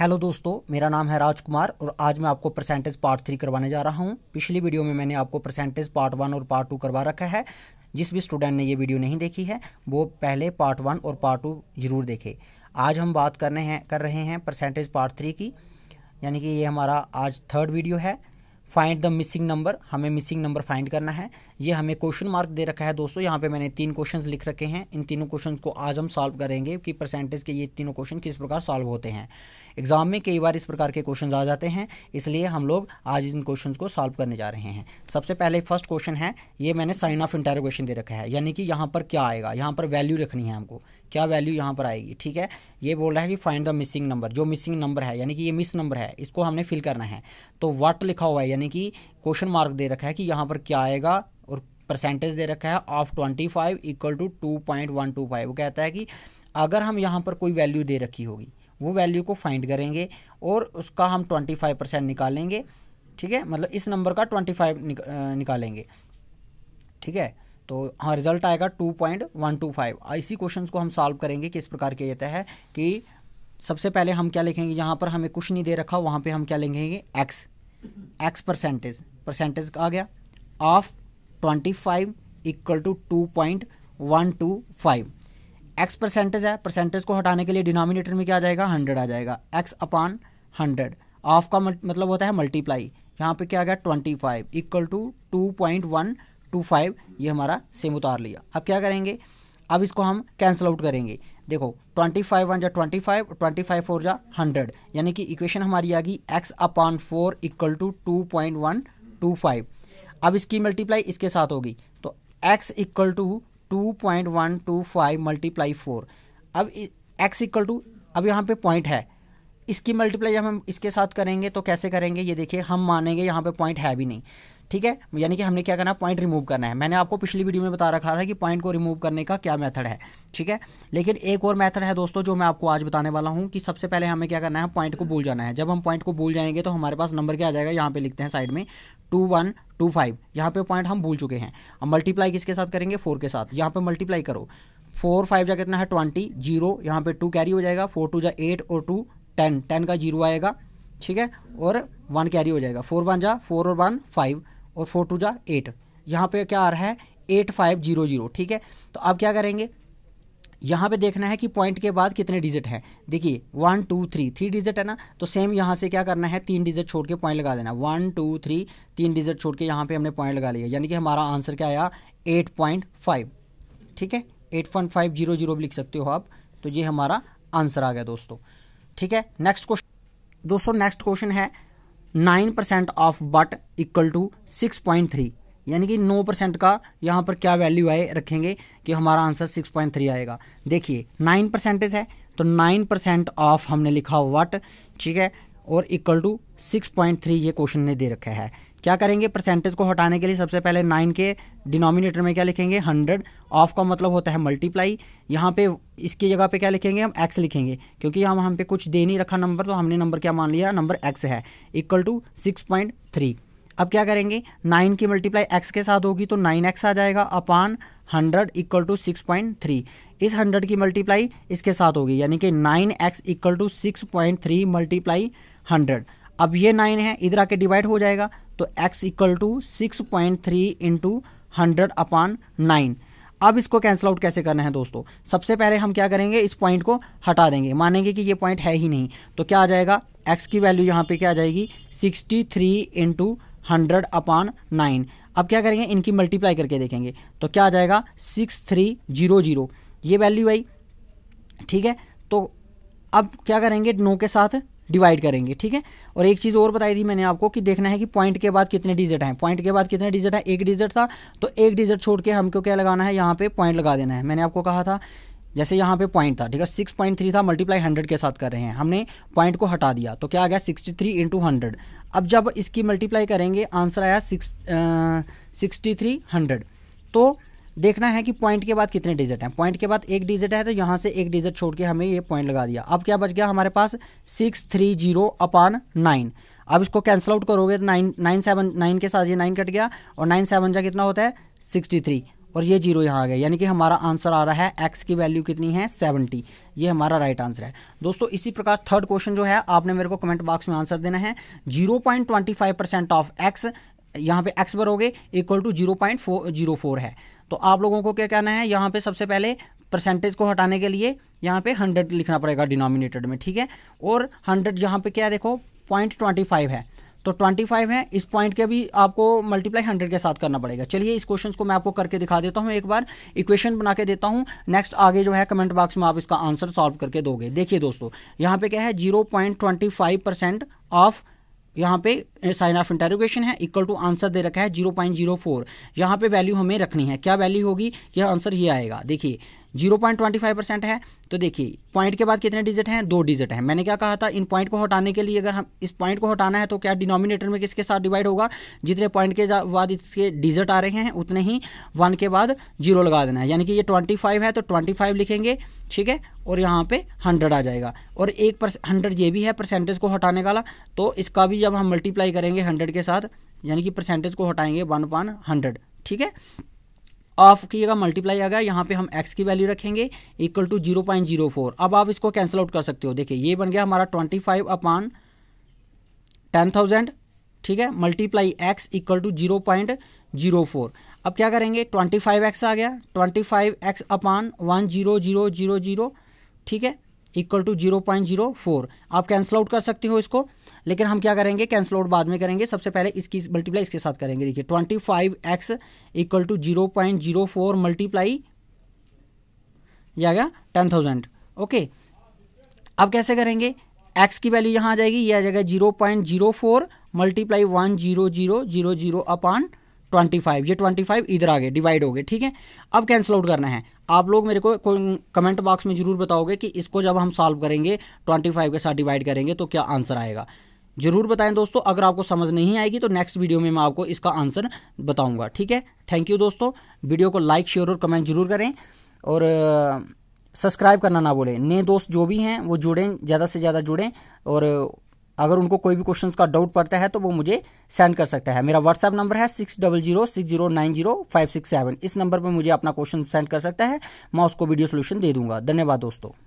hello दोस्तों मेरा नाम है राजकुमार और आज मैं आपको परसेंटेज पार्ट थ्री करवाने जा रहा हूँ पिछली वीडियो में मैंने आपको परसेंटेज पार्ट वन और पार्ट टू करवा रखा है जिस भी स्टूडेंट ने ये वीडियो नहीं देखी है वो पहले पार्ट वन और पार्ट टू जरूर देखे आज हम बात करने हैं कर रहे हैं परसेंटेज पार्ट थ्री की यानी कि ये हमारा आज थर्ड वीडियो है फाइंड द मिसिंग नंबर हमें मिसिंग नंबर फाइंड करना है ये हमें क्वेश्चन मार्क दे रखा है दोस्तों यहाँ पे मैंने तीन क्वेश्चन लिख रखे हैं इन तीनों क्वेश्चन को आज हम सॉल्व करेंगे कि परसेंटेज के ये तीनों क्वेश्चन किस प्रकार सॉल्व होते हैं एग्जाम में कई बार इस प्रकार के क्वेश्चन आ जाते हैं इसलिए हम लोग आज इन क्वेश्चन को सॉल्व करने जा रहे हैं सबसे पहले फर्स्ट क्वेश्चन है ये मैंने साइन ऑफ इंटेरोगेशन दे रखा है यानी कि यहाँ पर क्या आएगा यहाँ पर वैल्यू रखनी है हमको क्या वैल्यू यहाँ पर आएगी ठीक है ये बोल रहा है कि फाइंड द मिसिंग नंबर जो मिसिंग नंबर है यानी कि ये मिस नंबर है इसको हमने फिल करना है तो वट लिखा हुआ है यानी कि क्वेश्चन मार्क दे रखा है कि यहाँ पर क्या आएगा और परसेंटेज दे रखा है of twenty five equal to two point one two five वो कहता है कि अगर हम यहाँ पर कोई वैल्यू दे रखी होगी वो वैल्यू को फाइंड करेंगे और उसका हम ट्वेंटी फाइव परसेंट निकालेंगे ठीक है मतलब इस नंबर का ट्वेंटी फाइव निक, निकालेंगे ठीक है तो हाँ रिजल्ट आएगा two point one two five इसी क्वेश्चन को हम सॉल्व करेंगे किस प्रकार के कहता है कि सबसे पहले हम क्या लिखेंगे यहाँ पर हमें कुछ नहीं दे रखा वहाँ पे हम क्या लिखेंगे एक्स एक्स परसेंटेज परसेंटेज आ गया of twenty five equal to two point one two five x percentage है परसेंटेज को हटाने के लिए डिनोमिनेटर में क्या आ जाएगा हंड्रेड आ जाएगा एक्स अपॉन हंड्रेड ऑफ का मतलब होता है मल्टीप्लाई यहाँ पे क्या आ गया twenty five equal to two point one two five ये हमारा सेम उतार लिया अब क्या करेंगे अब इसको हम कैंसिल आउट करेंगे देखो ट्वेंटी फाइव वन जा twenty five twenty five four जा हंड्रेड यानी कि इक्वेशन हमारी आ गई x upon four equal to two point one two five अब इसकी मल्टीप्लाई इसके साथ होगी तो x equal to two point one two five multiply four अब एक्स इक्वल टू अब यहाँ पे पॉइंट है इसकी मल्टीप्लाई जब हम इसके साथ करेंगे तो कैसे करेंगे ये देखिए हम मानेंगे यहाँ पे पॉइंट है भी नहीं ठीक है यानी कि हमने क्या करना है पॉइंट रिमूव करना है मैंने आपको पिछली वीडियो में बता रखा था कि पॉइंट को रिमूव करने का क्या मेथड है ठीक है लेकिन एक और मेथड है दोस्तों जो मैं आपको आज बताने वाला हूँ कि सबसे पहले हमें क्या करना है पॉइंट को भूल जाना है जब हम पॉइंट को भूल जाएंगे तो हमारे पास नंबर क्या आ जाएगा यहाँ पे लिखते हैं साइड में टू वन टू फाइव यहाँ पे पॉइंट हम भूल चुके हैं अब मल्टीप्लाई किसके साथ करेंगे फोर के साथ यहाँ पे मल्टीप्लाई करो फोर फाइव जा कितना है ट्वेंटी जीरो यहाँ पे टू कैरी हो जाएगा फोर टू जा एट और टू टेन टेन का जीरो आएगा ठीक है और वन कैरी हो जाएगा फोर वन जा फोर और वन फाइव और फोर टू जा एट यहाँ पे क्या आ रहा है एट फाइव जीरो जीरो ठीक है तो अब क्या करेंगे यहाँ पे देखना है कि पॉइंट के बाद कितने डिजिट हैं देखिए one two three three digit है ना तो सेम यहाँ से क्या करना है तीन डिजिट छोड़ के पॉइंट लगा देना वन टू थ्री तीन डिजिट छोड़ के यहाँ पे हमने पॉइंट लगा लिया यानी कि हमारा आंसर क्या आया एट पॉइंट फाइव ठीक है eight point five zero zero भी लिख सकते हो आप तो ये हमारा आंसर आ गया दोस्तों ठीक है नेक्स्ट क्वेश्चन दोस्तों नेक्स्ट क्वेश्चन है nine percent of what equal to six point three यानी कि नौ परसेंट का यहाँ पर क्या वैल्यू आए रखेंगे कि हमारा आंसर सिक्स पॉइंट थ्री आएगा देखिए नाइन परसेंटेज है तो नाइन परसेंट ऑफ हमने लिखा वट ठीक है और equal to six point three ये क्वेश्चन ने दे रखा है क्या करेंगे परसेंटेज को हटाने के लिए सबसे पहले नाइन के डिनोमिनेटर में क्या लिखेंगे हंड्रेड ऑफ का मतलब होता है मल्टीप्लाई यहाँ पे इसकी जगह पे क्या लिखेंगे हम एक्स लिखेंगे क्योंकि हम हम पे कुछ दे नहीं रखा नंबर तो हमने नंबर क्या मान लिया नंबर एक्स है equal to six point three अब क्या करेंगे नाइन की मल्टीप्लाई एक्स के साथ होगी तो नाइन एक्स आ जाएगा upon hundred equal to six point three इस हंड्रेड की मल्टीप्लाई इसके साथ होगी यानी कि nine x equal to six point three multiply hundred अब ये नाइन है इधर आके डिवाइड हो जाएगा तो x equal to six point three into hundred upon nine अब इसको कैंसिल आउट कैसे करना है दोस्तों सबसे पहले हम क्या करेंगे इस पॉइंट को हटा देंगे मानेंगे कि ये पॉइंट है ही नहीं तो क्या आ जाएगा एक्स की वैल्यू यहाँ पे क्या आ जाएगी sixty three into hundred upon nine अब क्या करेंगे इनकी मल्टीप्लाई करके देखेंगे तो क्या आ जाएगा सिक्स थ्री जीरो जीरो ये वैल्यू आई ठीक है तो अब क्या करेंगे नो के साथ डिवाइड करेंगे ठीक है और एक चीज़ और बताई थी मैंने आपको कि देखना है कि पॉइंट के बाद कितने डिजिट हैं पॉइंट के बाद कितने डिजिट हैं एक डिजिट था तो एक डिजिट छोड़ के हमको क्या लगाना है यहाँ पे पॉइंट लगा देना है मैंने आपको कहा था जैसे यहाँ पे पॉइंट था ठीक है सिक्स पॉइंट थ्री था मल्टीप्लाई हंड्रेड के साथ कर रहे हैं हमने पॉइंट को हटा दिया तो क्या आ गया सिक्सटी थ्री इंटू हंड्रेड अब जब इसकी मल्टीप्लाई करेंगे आंसर आया सिक्स सिक्सटी थ्री हंड्रेड तो देखना है कि पॉइंट के बाद कितने डिजिट हैं पॉइंट के बाद एक डिजिट है तो यहाँ से एक डिजिट छोड़ के हमें ये पॉइंट लगा दिया अब क्या बच गया हमारे पास six three zero upon nine अब इसको कैंसिल आउट करोगे तो नाइन नाइन सेवन नाइन के साथ ये नाइन कट गया और नाइन सेवन जा कितना होता है सिक्सटी थ्री और ये जीरो यहाँ आ गया यानी कि हमारा आंसर आ रहा है एक्स की वैल्यू कितनी है सेवेंटी ये हमारा राइट आंसर है दोस्तों इसी प्रकार थर्ड क्वेश्चन जो है आपने मेरे को कमेंट बॉक्स में आंसर देना है zero point twenty five percent of x यहाँ पे एक्स भरोगे equal to zero point four zero four है तो आप लोगों को क्या कहना है यहाँ पे सबसे पहले परसेंटेज को हटाने के लिए यहाँ पे हंड्रेड लिखना पड़ेगा डिनोमिनेटेड में ठीक है और हंड्रेड यहाँ पे क्या देखो पॉइंट ट्वेंटी फाइव है तो 25 है इस पॉइंट के भी आपको मल्टीप्लाई 100 के साथ करना पड़ेगा चलिए इस क्वेश्चन को मैं आपको करके दिखा देता हूँ एक बार इक्वेशन बना के देता हूँ नेक्स्ट आगे जो है कमेंट बॉक्स में आप इसका आंसर सॉल्व करके दोगे देखिए दोस्तों यहाँ पे क्या है zero point twenty five percent of यहाँ पे साइन ऑफ इंटेरोगेशन है इक्वल टू आंसर दे रखा है जीरो पॉइंट जीरो फोर यहाँ पे वैल्यू हमें रखनी है क्या वैल्यू होगी यह आंसर ये आएगा देखिए zero point twenty five percent है तो देखिए पॉइंट के बाद कितने डिजिट हैं दो डिजिट हैं मैंने क्या कहा था इन पॉइंट को हटाने के लिए अगर हम इस पॉइंट को हटाना है तो क्या डिनोमिनेटर में किसके साथ डिवाइड होगा जितने पॉइंट के बाद इसके डिजिट आ रहे हैं उतने ही वन के बाद जीरो लगा देना है यानी कि ये ट्वेंटी फाइव है तो ट्वेंटी फाइव लिखेंगे ठीक है और यहाँ पे हंड्रेड आ जाएगा और एक हंड्रेड ये भी है परसेंटेज को हटाने वाला तो इसका भी जब हम मल्टीप्लाई करेंगे हंड्रेड के साथ यानी कि परसेंटेज को हटाएंगे वन पान हंड्रेड ठीक है ऑफ किएगा मल्टीप्लाई आ गया यहाँ पे हम एक्स की वैल्यू रखेंगे equal to zero point zero four अब आप इसको कैंसिल आउट कर सकते हो देखिए ये बन गया हमारा twenty five upon ten thousand ठीक है multiply x equal to zero point zero four अब क्या करेंगे ट्वेंटी फाइव एक्स आ गया twenty five x upon one zero zero zero zero ठीक है equal to zero point zero four आप कैंसिल आउट कर सकते हो इसको लेकिन हम क्या करेंगे कैंसल आउट बाद में करेंगे सबसे पहले इसकी मल्टीप्लाई इसके साथ करेंगे देखिए twenty five x equal to zero point zero four multiply या आ गया टेन थाउजेंड ओके अब कैसे करेंगे एक्स की वैल्यू यहाँ आ जाएगी ये आ जाएगा zero point zero four multiply one zero zero zero zero upon twenty five ये ट्वेंटी फाइव इधर आ गए डिवाइड हो गए ठीक है अब कैंसिल आउट करना है आप लोग मेरे को कमेंट बॉक्स में जरूर बताओगे कि इसको जब हम सॉल्व करेंगे ट्वेंटी फाइव के साथ डिवाइड करेंगे तो क्या आंसर आएगा जरूर बताएं दोस्तों अगर आपको समझ नहीं आएगी तो नेक्स्ट वीडियो में मैं आपको इसका आंसर बताऊंगा ठीक है थैंक यू दोस्तों वीडियो को लाइक शेयर और कमेंट जरूर करें और सब्सक्राइब करना ना भूलें नए दोस्त जो भी हैं वो जुड़ें ज़्यादा से ज़्यादा जुड़ें और अगर उनको कोई भी क्वेश्चन का डाउट पड़ता है तो वो मुझे सेंड कर सकता है मेरा व्हाट्सअप नंबर है six double zero six zero nine zero five six seven इस नंबर पर मुझे अपना क्वेश्चन सेंड कर सकता है मैं उसको वीडियो सोल्यूशन दे दूंगा धन्यवाद दोस्तों